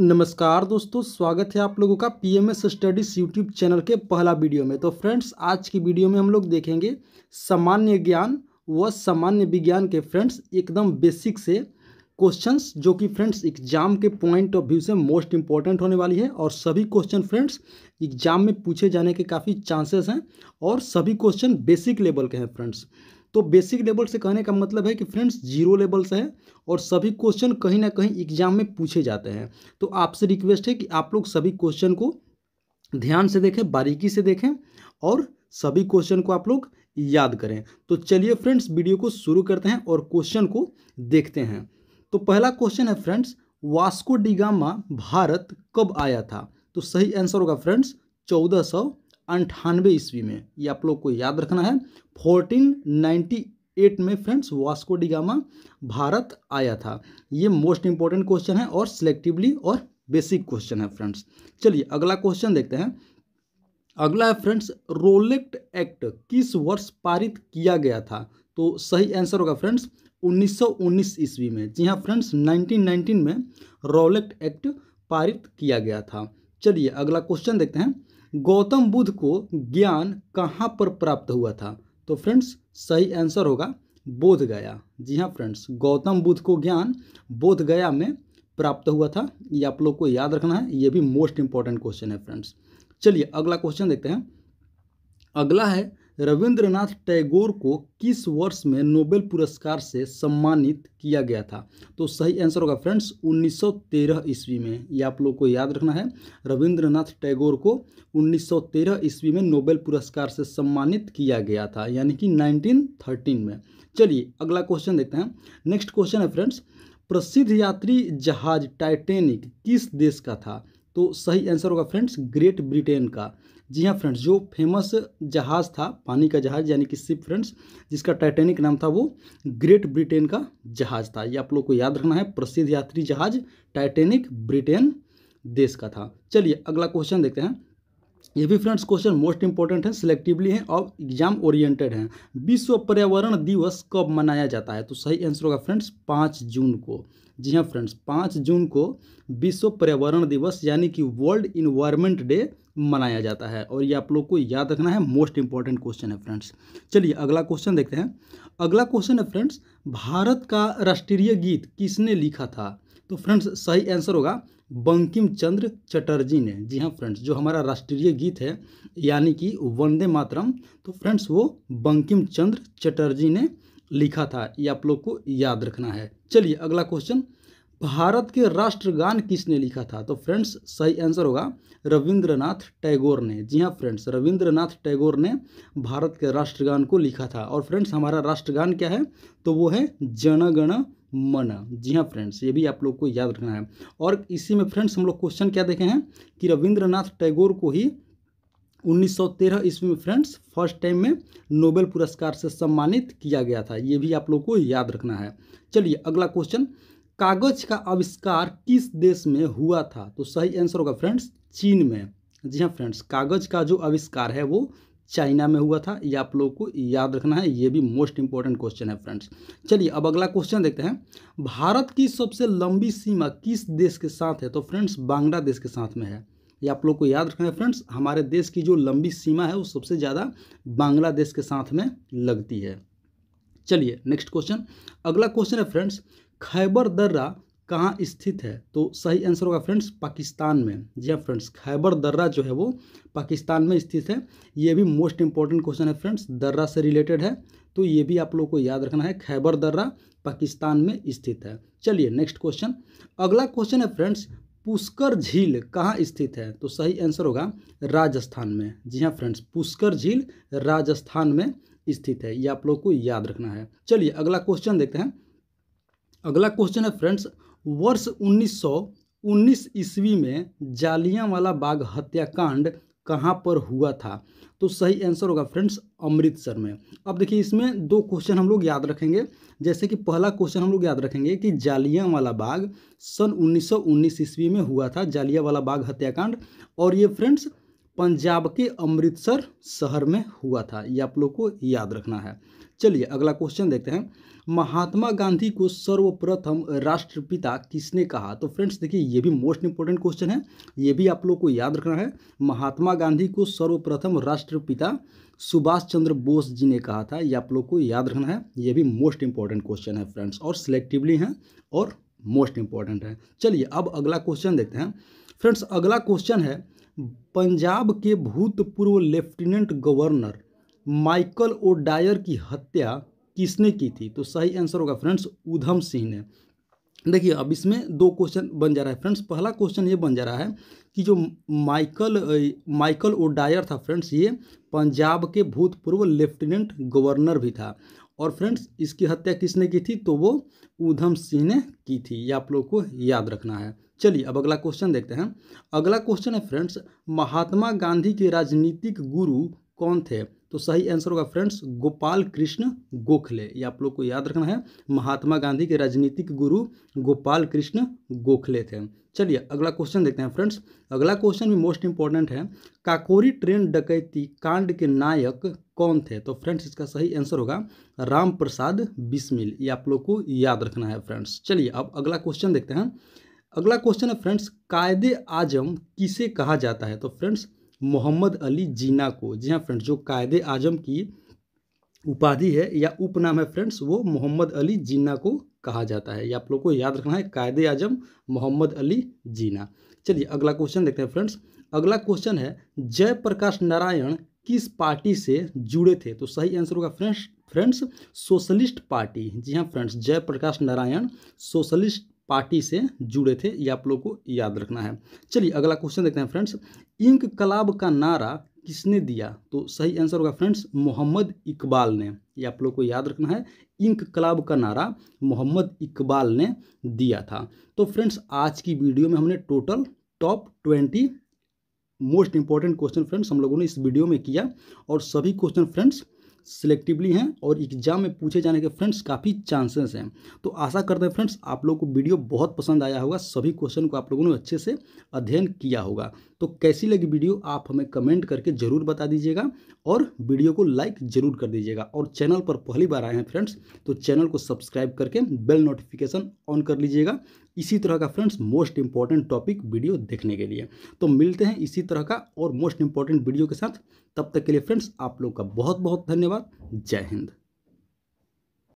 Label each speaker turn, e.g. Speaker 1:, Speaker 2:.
Speaker 1: नमस्कार दोस्तों स्वागत है आप लोगों का P M S studies YouTube channel के पहला वीडियो में तो फ्रेंड्स आज की वीडियो में हम लोग देखेंगे सामान्य ज्ञान व सामान्य विज्ञान के फ्रेंड्स एकदम बेसिक से क्वेश्चंस जो कि फ्रेंड्स एग्जाम के पॉइंट ऑफ व्यू से मोस्ट इंपॉर्टेंट होने वाली है और सभी क्वेश्चन फ्रेंड्स एग्जाम में पूछे जाने के काफ़ी चांसेस हैं और सभी क्वेश्चन बेसिक लेवल के हैं फ्रेंड्स तो बेसिक लेवल से कहने का मतलब है कि फ्रेंड्स जीरो लेवल से है और सभी क्वेश्चन कहीं ना कहीं एग्जाम में पूछे जाते हैं तो आपसे रिक्वेस्ट है कि आप लोग सभी क्वेश्चन को ध्यान से देखें बारीकी से देखें और सभी क्वेश्चन को आप लोग याद करें तो चलिए फ्रेंड्स वीडियो को शुरू करते हैं और क्वेश्चन को देखते हैं तो पहला क्वेश्चन है फ्रेंड्स वास्को डिगामा भारत कब आया था तो सही आंसर होगा फ्रेंड्स चौदह सौ अंठानवे ईस्वी में ये आप लोग को याद रखना है 1498 में फ्रेंड्स वास्को डिगामा भारत आया था ये मोस्ट इंपॉर्टेंट क्वेश्चन है और सिलेक्टिवली और बेसिक क्वेश्चन है फ्रेंड्स चलिए अगला क्वेश्चन देखते हैं अगला है फ्रेंड्स रोलेक्ट एक्ट किस वर्ष पारित किया गया था तो सही आंसर होगा फ्रेंड्स 1919 ईस्वी में जी हाँ फ्रेंड्स 1919 में रोलेक्ट एक्ट पारित किया गया था चलिए अगला क्वेश्चन देखते हैं गौतम बुद्ध को ज्ञान कहाँ पर प्राप्त हुआ था तो फ्रेंड्स सही आंसर होगा बोध गया जी हाँ फ्रेंड्स गौतम बुद्ध को ज्ञान बोध गया में प्राप्त हुआ था ये आप लोग को याद रखना है ये भी मोस्ट इंपॉर्टेंट क्वेश्चन है फ्रेंड्स चलिए अगला क्वेश्चन देखते हैं अगला है रविंद्रनाथ टैगोर को किस वर्ष में नोबेल पुरस्कार से सम्मानित किया गया था तो सही आंसर होगा फ्रेंड्स 1913 ईस्वी में ये आप लोग को याद रखना है रविंद्रनाथ टैगोर को 1913 ईस्वी में नोबेल पुरस्कार से सम्मानित किया गया था यानी कि 1913 में चलिए अगला क्वेश्चन देखते हैं नेक्स्ट क्वेश्चन है फ्रेंड्स प्रसिद्ध यात्री जहाज टाइटेनिक किस देश का था तो सही आंसर होगा फ्रेंड्स ग्रेट ब्रिटेन का जी हाँ फ्रेंड्स जो फेमस जहाज़ था पानी का जहाज़ यानी कि सिप फ्रेंड्स जिसका टाइटैनिक नाम था वो ग्रेट ब्रिटेन का जहाज़ था ये आप लोग को याद रखना है प्रसिद्ध यात्री जहाज़ टाइटैनिक ब्रिटेन देश का था चलिए अगला क्वेश्चन देखते हैं ये भी फ्रेंड्स क्वेश्चन मोस्ट इंपॉर्टेंट है सिलेक्टिवली है और एग्जाम ओरिएंटेड है विश्व पर्यावरण दिवस कब मनाया जाता है तो सही आंसर होगा फ्रेंड्स पाँच जून को जी हाँ फ्रेंड्स पाँच जून को विश्व पर्यावरण दिवस यानी कि वर्ल्ड इन्वायरमेंट डे मनाया जाता है और ये आप लोग को याद रखना है मोस्ट इंपॉर्टेंट क्वेश्चन है फ्रेंड्स चलिए अगला क्वेश्चन देखते हैं अगला क्वेश्चन है फ्रेंड्स भारत का राष्ट्रीय गीत किसने लिखा था तो फ्रेंड्स सही आंसर होगा बंकिम चंद्र चटर्जी ने जी हाँ फ्रेंड्स जो हमारा राष्ट्रीय गीत है यानी कि वंदे मातरम तो फ्रेंड्स वो बंकिम चंद्र चटर्जी ने लिखा था ये आप लोग को याद रखना है चलिए अगला क्वेश्चन भारत के राष्ट्रगान किसने लिखा था तो फ्रेंड्स सही आंसर होगा रविंद्रनाथ टैगोर ने जी हाँ फ्रेंड्स रविंद्रनाथ टैगोर ने भारत के राष्ट्रगान को लिखा था और फ्रेंड्स हमारा राष्ट्रगान क्या है तो वो है जनगण मन जी हाँ फ्रेंड्स ये भी आप लोग को याद रखना है और इसी में फ्रेंड्स हम लोग क्वेश्चन क्या देखे हैं कि रविंद्रनाथ टैगोर को ही 1913 ईस्वी में फ्रेंड्स फर्स्ट टाइम में नोबेल पुरस्कार से सम्मानित किया गया था ये भी आप लोग को याद रखना है चलिए अगला क्वेश्चन कागज का आविष्कार किस देश में हुआ था तो सही आंसर होगा फ्रेंड्स चीन में जी हाँ फ्रेंड्स कागज का जो आविष्कार है वो चाइना में हुआ था ये आप लोगों को याद रखना है ये भी मोस्ट इंपॉर्टेंट क्वेश्चन है फ्रेंड्स चलिए अब अगला क्वेश्चन देखते हैं भारत की सबसे लंबी सीमा किस देश के साथ है तो फ्रेंड्स बांग्लादेश के साथ में है ये आप लोग को याद रखना है फ्रेंड्स हमारे देश की जो लंबी सीमा है वो सबसे ज़्यादा बांग्लादेश के साथ में लगती है चलिए नेक्स्ट क्वेश्चन अगला क्वेश्चन है फ्रेंड्स खैबर दर्रा कहाँ स्थित है तो सही आंसर होगा फ्रेंड्स पाकिस्तान में जी हाँ फ्रेंड्स खैबर दर्रा जो है वो पाकिस्तान में स्थित है ये भी मोस्ट इंपॉर्टेंट क्वेश्चन है फ्रेंड्स दर्रा से रिलेटेड है तो ये भी आप लोग को याद रखना है खैबर दर्रा पाकिस्तान में स्थित है चलिए नेक्स्ट क्वेश्चन अगला क्वेश्चन है फ्रेंड्स पुष्कर झील कहाँ स्थित है तो सही आंसर होगा राजस्थान में जी हाँ फ्रेंड्स पुष्कर झील राजस्थान में स्थित है ये आप लोग को याद रखना है चलिए अगला क्वेश्चन देखते हैं अगला क्वेश्चन है फ्रेंड्स वर्ष 1919 ईस्वी में जालियांवाला बाग हत्याकांड कहाँ पर हुआ था तो सही आंसर होगा फ्रेंड्स अमृतसर में अब देखिए इसमें दो क्वेश्चन हम लोग याद रखेंगे जैसे कि पहला क्वेश्चन हम लोग याद रखेंगे कि जालियांवाला बाग सन 1919 ईस्वी में हुआ था जालियांवाला बाग हत्याकांड और ये फ्रेंड्स पंजाब के अमृतसर शहर में हुआ था ये आप लोग को याद रखना है चलिए अगला क्वेश्चन देखते हैं महात्मा गांधी को सर्वप्रथम राष्ट्रपिता किसने कहा तो फ्रेंड्स देखिए ये भी मोस्ट इंपॉर्टेंट क्वेश्चन है ये भी आप लोग को याद रखना है महात्मा गांधी को सर्वप्रथम राष्ट्रपिता सुभाष चंद्र बोस जी ने कहा था ये आप लोग को याद रखना है ये भी मोस्ट इंपॉर्टेंट क्वेश्चन है फ्रेंड्स और सिलेक्टिवली हैं और मोस्ट इंपॉर्टेंट है चलिए अब अगला क्वेश्चन देखते हैं फ्रेंड्स अगला क्वेश्चन है पंजाब के भूतपूर्व lieutenant governor Michael O'Dwyer की हत्या किसने की थी तो सही आंसर होगा फ्रेंड्स उधम सिंह ने देखिए अब इसमें दो क्वेश्चन बन जा रहा है फ्रेंड्स पहला क्वेश्चन ये बन जा रहा है कि जो माइकल माइकल ओ डायर था फ्रेंड्स ये पंजाब के भूतपूर्व लेफ्टिनेंट गवर्नर भी था और फ्रेंड्स इसकी हत्या किसने की थी तो वो ऊधम सिंह ने की थी ये आप लोग को याद रखना है चलिए अब अगला क्वेश्चन देखते हैं अगला क्वेश्चन है फ्रेंड्स महात्मा गांधी के राजनीतिक गुरु कौन थे तो सही आंसर होगा फ्रेंड्स गोपाल कृष्ण गोखले ये आप लोग को याद रखना है महात्मा गांधी के राजनीतिक गुरु गोपाल कृष्ण गोखले थे चलिए अगला क्वेश्चन देखते हैं फ्रेंड्स अगला क्वेश्चन भी मोस्ट इंपॉर्टेंट है काकोरी ट्रेन डकैती कांड के नायक कौन थे तो फ्रेंड्स इसका सही आंसर होगा राम प्रसाद बिस्मिल ये आप लोग को याद रखना है फ्रेंड्स चलिए अब अगला क्वेश्चन देखते हैं अगला क्वेश्चन है फ्रेंड्स कायदे आजम किसे कहा जाता है तो फ्रेंड्स मोहम्मद अली जीना को जी हाँ फ्रेंड्स जो कायदे आजम की उपाधि है या उपनाम है फ्रेंड्स वो मोहम्मद अली जीना को कहा जाता है ये आप लोग को याद रखना है कायदे आजम मोहम्मद अली जीना चलिए अगला क्वेश्चन देखते हैं फ्रेंड्स अगला क्वेश्चन है जयप्रकाश नारायण किस पार्टी से जुड़े थे तो सही आंसर होगा फ्रेंड्स फ्रेंड्स सोशलिस्ट पार्टी जी हाँ friends Jayaprakash Narayan socialist party से जुड़े थे ये आप लोग को याद रखना है चलिए अगला क्वेश्चन देखते हैं फ्रेंड्स इंक कलाब का नारा किसने दिया तो सही आंसर होगा फ्रेंड्स मोहम्मद इकबाल ने ये आप लोग को याद रखना है इंक कलाब का नारा मोहम्मद इकबाल ने दिया था तो फ्रेंड्स आज की वीडियो में हमने total top twenty most important question friends हम लोगों ने इस वीडियो में किया और सभी क्वेश्चन फ्रेंड्स सिलेक्टिवली हैं और एग्जाम में पूछे जाने के फ्रेंड्स काफ़ी चांसेस हैं तो आशा करते हैं फ्रेंड्स आप लोगों को वीडियो बहुत पसंद आया होगा सभी क्वेश्चन को आप लोगों ने अच्छे से अध्ययन किया होगा तो कैसी लगी वीडियो आप हमें कमेंट करके ज़रूर बता दीजिएगा और वीडियो को लाइक ज़रूर कर दीजिएगा और चैनल पर पहली बार आए हैं फ्रेंड्स तो चैनल को सब्सक्राइब करके बेल नोटिफिकेशन ऑन कर लीजिएगा इसी तरह का friends most important topic video देखने के लिए तो मिलते हैं इसी तरह का और मोस्ट इंपॉर्टेंट वीडियो के साथ तब तक के लिए फ्रेंड्स आप लोग का बहुत बहुत धन्यवाद जय हिंद